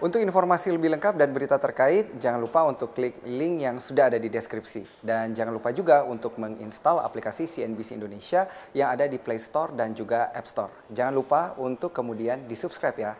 Untuk informasi lebih lengkap dan berita terkait, jangan lupa untuk klik link yang sudah ada di deskripsi. Dan jangan lupa juga untuk menginstal aplikasi CNBC Indonesia yang ada di Play Store dan juga App Store. Jangan lupa untuk kemudian di-subscribe ya.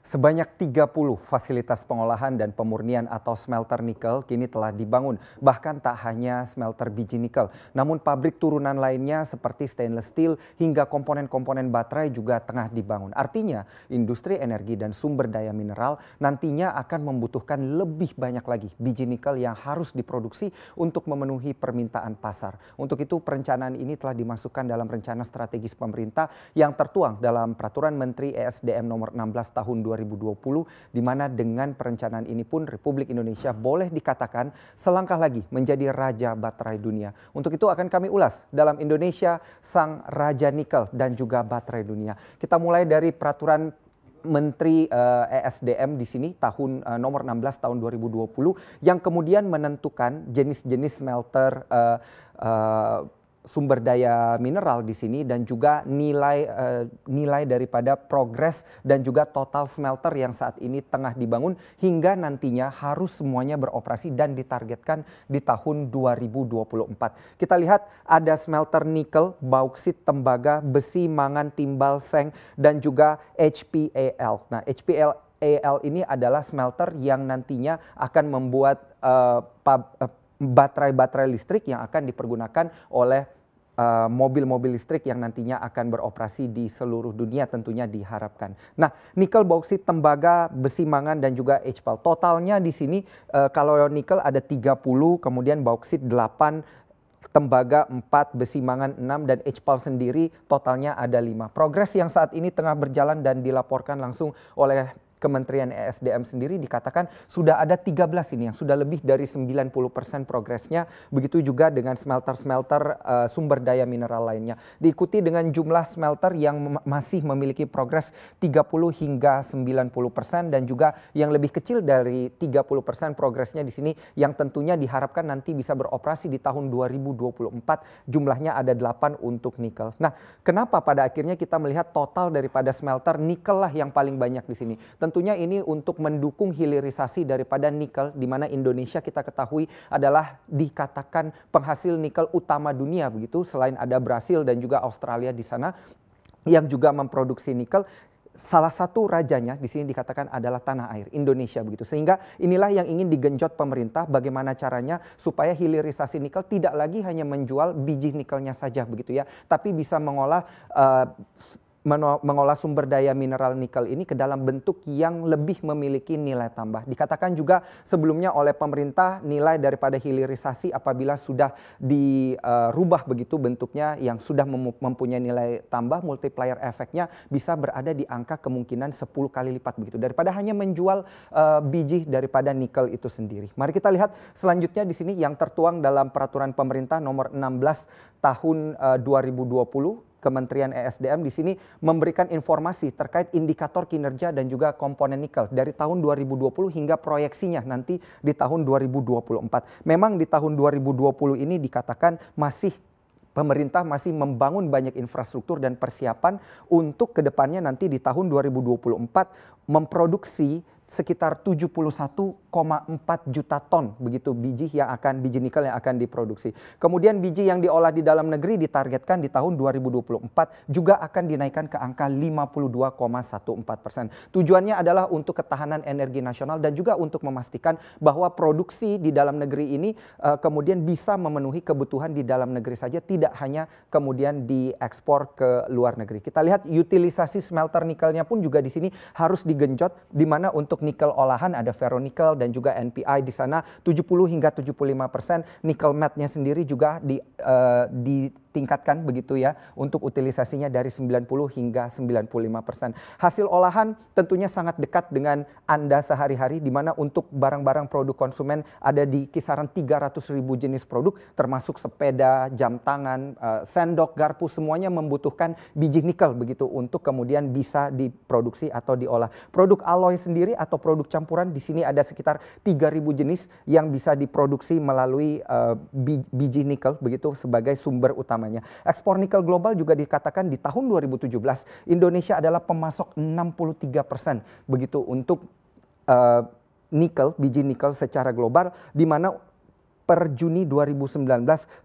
Sebanyak 30 fasilitas pengolahan dan pemurnian atau smelter nikel kini telah dibangun. Bahkan tak hanya smelter biji nikel, namun pabrik turunan lainnya seperti stainless steel hingga komponen-komponen baterai juga tengah dibangun. Artinya, industri energi dan sumber daya mineral nantinya akan membutuhkan lebih banyak lagi biji nikel yang harus diproduksi untuk memenuhi permintaan pasar. Untuk itu, perencanaan ini telah dimasukkan dalam rencana strategis pemerintah yang tertuang dalam Peraturan Menteri ESDM nomor 16 tahun 2020 2020 di mana dengan perencanaan ini pun Republik Indonesia boleh dikatakan selangkah lagi menjadi raja baterai dunia. Untuk itu akan kami ulas dalam Indonesia sang raja nikel dan juga baterai dunia. Kita mulai dari peraturan Menteri uh, eh, ESDM di sini tahun uh, nomor 16 tahun 2020 yang kemudian menentukan jenis-jenis smelter uh, uh, sumber daya mineral di sini dan juga nilai uh, nilai daripada progres dan juga total smelter yang saat ini tengah dibangun hingga nantinya harus semuanya beroperasi dan ditargetkan di tahun 2024. Kita lihat ada smelter nikel, bauksit, tembaga, besi, mangan, timbal, seng dan juga HPAL. Nah, HPAL AL ini adalah smelter yang nantinya akan membuat uh, baterai-baterai listrik yang akan dipergunakan oleh Eh, mobil-mobil uh, listrik yang nantinya akan beroperasi di seluruh dunia tentunya diharapkan. Nah, nikel bauksit, tembaga, besi mangan dan juga HPAL. Totalnya di sini uh, kalau nikel ada 30, kemudian bauksit 8, tembaga 4, besi mangan 6 dan HPAL sendiri totalnya ada 5. Progres yang saat ini tengah berjalan dan dilaporkan langsung oleh Kementerian ESDM sendiri dikatakan sudah ada 13 ini yang sudah lebih dari 90 persen progresnya. Begitu juga dengan smelter-smelter uh, sumber daya mineral lainnya. Diikuti dengan jumlah smelter yang masih memiliki progres 30 hingga 90 persen dan juga yang lebih kecil dari 30 persen progresnya di sini yang tentunya diharapkan nanti bisa beroperasi di tahun 2024 jumlahnya ada 8 untuk nikel. Nah, kenapa pada akhirnya kita melihat total daripada smelter nikel lah yang paling banyak di sini? Tentu tentunya ini untuk mendukung hilirisasi daripada nikel di mana Indonesia kita ketahui adalah dikatakan penghasil nikel utama dunia begitu selain ada Brasil dan juga Australia di sana yang juga memproduksi nikel salah satu rajanya di sini dikatakan adalah tanah air Indonesia begitu sehingga inilah yang ingin digenjot pemerintah bagaimana caranya supaya hilirisasi nikel tidak lagi hanya menjual biji nikelnya saja begitu ya tapi bisa mengolah uh, mengolah sumber daya mineral nikel ini ke dalam bentuk yang lebih memiliki nilai tambah. Dikatakan juga sebelumnya oleh pemerintah nilai daripada hilirisasi apabila sudah dirubah begitu bentuknya yang sudah mempunyai nilai tambah multiplier efeknya bisa berada di angka kemungkinan 10 kali lipat begitu daripada hanya menjual uh, biji daripada nikel itu sendiri. Mari kita lihat selanjutnya di sini yang tertuang dalam peraturan pemerintah nomor 16 tahun eh, uh, 2020 Kementerian ESDM di sini memberikan informasi terkait indikator kinerja dan juga komponen nikel dari tahun 2020 hingga proyeksinya nanti di tahun 2024. Memang di tahun 2020 ini dikatakan masih pemerintah masih membangun banyak infrastruktur dan persiapan untuk kedepannya nanti di tahun 2024 memproduksi sekitar 71,4 juta ton begitu biji yang akan biji nikel yang akan diproduksi. Kemudian biji yang diolah di dalam negeri ditargetkan di tahun 2024 juga akan dinaikkan ke angka 52,14 persen. Tujuannya adalah untuk ketahanan energi nasional dan juga untuk memastikan bahwa produksi di dalam negeri ini uh, kemudian bisa memenuhi kebutuhan di dalam negeri saja tidak hanya kemudian diekspor ke luar negeri. Kita lihat utilisasi smelter nikelnya pun juga di sini harus di digenjot di mana untuk nikel olahan ada ferronikel dan juga NPI di sana 70 hingga 75 persen nikel matnya sendiri juga di, uh, di tingkatkan begitu ya untuk utilisasinya dari 90 hingga 95 persen. Hasil olahan tentunya sangat dekat dengan Anda sehari-hari di mana untuk barang-barang produk konsumen ada di kisaran 300 ribu jenis produk termasuk sepeda, jam tangan, eh, sendok, garpu semuanya membutuhkan biji nikel begitu untuk kemudian bisa diproduksi atau diolah. Produk alloy sendiri atau produk campuran di sini ada sekitar 3000 jenis yang bisa diproduksi melalui uh, biji nikel begitu sebagai sumber utama utamanya. Ekspor nikel global juga dikatakan di tahun 2017 Indonesia adalah pemasok 63 persen begitu untuk uh, nikel, biji nikel secara global, di mana per Juni 2019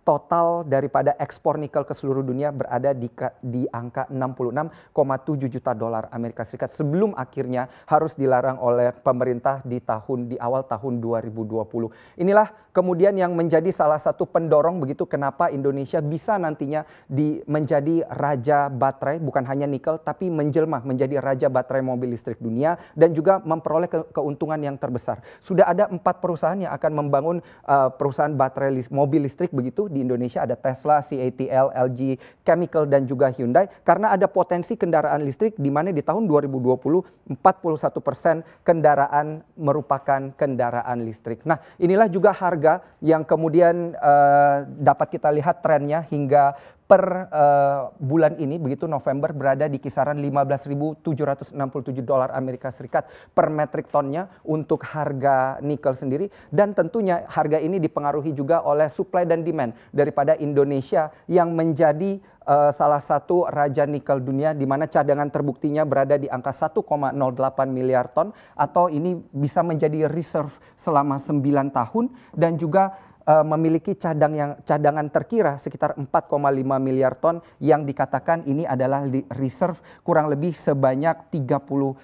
total daripada ekspor nikel ke seluruh dunia berada di, di angka 66,7 juta dolar Amerika Serikat sebelum akhirnya harus dilarang oleh pemerintah di tahun di awal tahun 2020. Inilah kemudian yang menjadi salah satu pendorong begitu kenapa Indonesia bisa nantinya di menjadi raja baterai bukan hanya nikel tapi menjelma menjadi raja baterai mobil listrik dunia dan juga memperoleh keuntungan yang terbesar. Sudah ada empat perusahaan yang akan membangun uh, perusahaan perusahaan baterai list, mobil listrik begitu di Indonesia ada Tesla, CATL, LG Chemical dan juga Hyundai karena ada potensi kendaraan listrik di mana di tahun 2020 41% persen kendaraan merupakan kendaraan listrik. Nah, inilah juga harga yang kemudian uh, dapat kita lihat trennya hingga per uh, bulan ini begitu November berada di kisaran 15.767 dolar Amerika Serikat per metric tonnya untuk harga nikel sendiri dan tentunya harga ini dipengaruhi juga oleh supply dan demand daripada Indonesia yang menjadi uh, salah satu raja nikel dunia di mana cadangan terbuktinya berada di angka 1,08 miliar ton atau ini bisa menjadi reserve selama 9 tahun dan juga uh, memiliki cadang yang cadangan terkira sekitar 4,5 miliar ton yang dikatakan ini adalah reserve kurang lebih sebanyak 39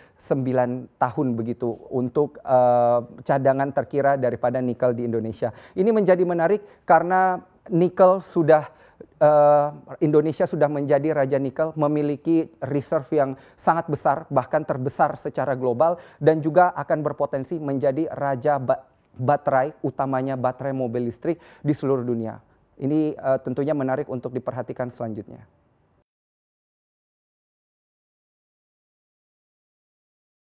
tahun begitu untuk uh, cadangan terkira daripada nikel di Indonesia. Ini menjadi menarik karena nikel sudah uh, Indonesia sudah menjadi raja nikel, memiliki reserve yang sangat besar, bahkan terbesar secara global, dan juga akan berpotensi menjadi raja baterai, utamanya baterai mobil listrik di seluruh dunia. Ini uh, tentunya menarik untuk diperhatikan selanjutnya.